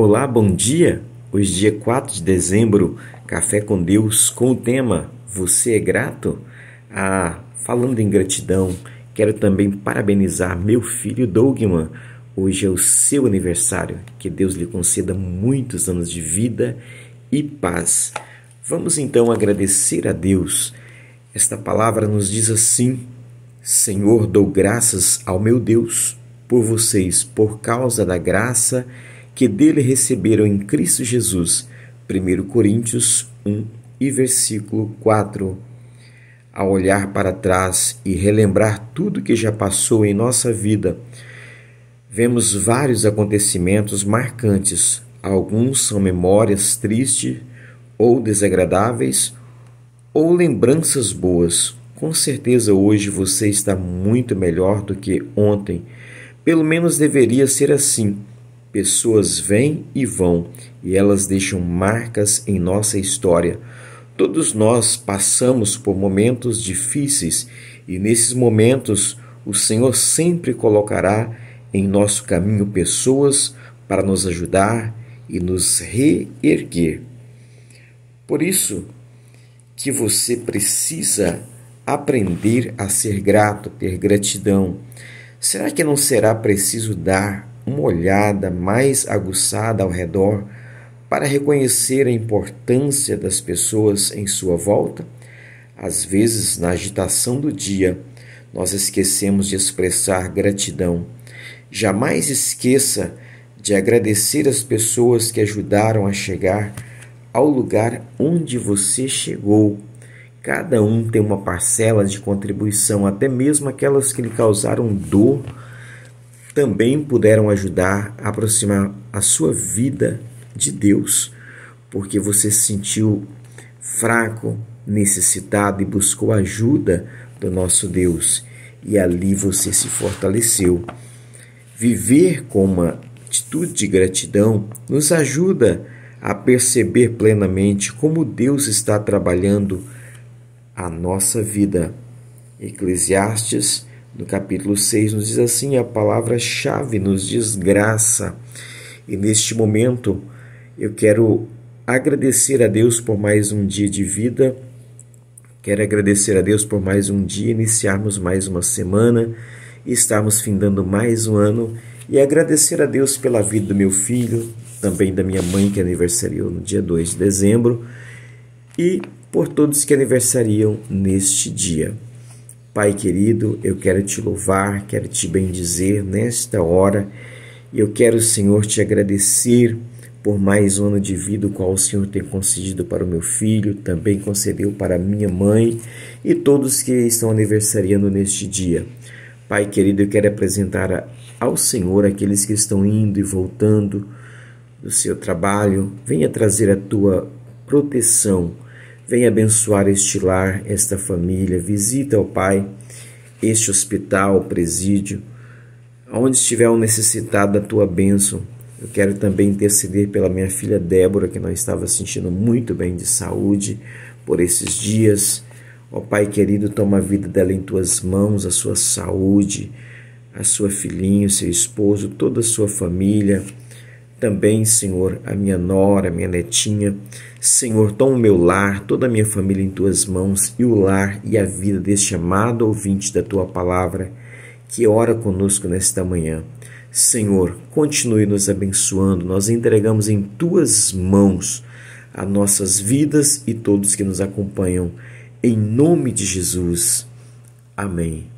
Olá, bom dia! Hoje, dia 4 de dezembro, Café com Deus com o tema Você é grato? Ah, falando em gratidão, quero também parabenizar meu filho Dougman. Hoje é o seu aniversário. Que Deus lhe conceda muitos anos de vida e paz. Vamos então agradecer a Deus. Esta palavra nos diz assim: Senhor, dou graças ao meu Deus por vocês, por causa da graça que dele receberam em Cristo Jesus. 1 Coríntios 1 e versículo 4. Ao olhar para trás e relembrar tudo que já passou em nossa vida, vemos vários acontecimentos marcantes. Alguns são memórias tristes ou desagradáveis, ou lembranças boas. Com certeza hoje você está muito melhor do que ontem. Pelo menos deveria ser assim. Pessoas vêm e vão e elas deixam marcas em nossa história. Todos nós passamos por momentos difíceis e nesses momentos o Senhor sempre colocará em nosso caminho pessoas para nos ajudar e nos reerguer. Por isso que você precisa aprender a ser grato, ter gratidão. Será que não será preciso dar uma olhada mais aguçada ao redor para reconhecer a importância das pessoas em sua volta? Às vezes, na agitação do dia, nós esquecemos de expressar gratidão. Jamais esqueça de agradecer as pessoas que ajudaram a chegar ao lugar onde você chegou. Cada um tem uma parcela de contribuição, até mesmo aquelas que lhe causaram dor também puderam ajudar a aproximar a sua vida de Deus, porque você se sentiu fraco, necessitado e buscou ajuda do nosso Deus, e ali você se fortaleceu. Viver com uma atitude de gratidão nos ajuda a perceber plenamente como Deus está trabalhando a nossa vida. Eclesiastes no capítulo 6 nos diz assim: a palavra-chave nos diz graça. E neste momento eu quero agradecer a Deus por mais um dia de vida. Quero agradecer a Deus por mais um dia, iniciarmos mais uma semana, estarmos findando mais um ano e agradecer a Deus pela vida do meu filho, também da minha mãe que aniversariou no dia 2 de dezembro e por todos que aniversariam neste dia. Pai querido, eu quero te louvar, quero te bendizer nesta hora. Eu quero, Senhor, te agradecer por mais um ano de vida, o qual o Senhor tem concedido para o meu filho, também concedeu para minha mãe e todos que estão aniversariando neste dia. Pai querido, eu quero apresentar ao Senhor aqueles que estão indo e voltando do seu trabalho. Venha trazer a tua proteção Vem abençoar este lar, esta família. Visita, ó Pai, este hospital, presídio. Onde estiver um necessitado da tua bênção. Eu quero também interceder pela minha filha Débora, que não estava sentindo muito bem de saúde por esses dias. Ó Pai querido, toma a vida dela em tuas mãos, a sua saúde, a sua filhinha, o seu esposo, toda a sua família. Também, Senhor, a minha nora, a minha netinha. Senhor, toma o meu lar, toda a minha família em tuas mãos e o lar e a vida deste amado ouvinte da tua palavra que ora conosco nesta manhã. Senhor, continue nos abençoando. Nós entregamos em tuas mãos as nossas vidas e todos que nos acompanham. Em nome de Jesus. Amém.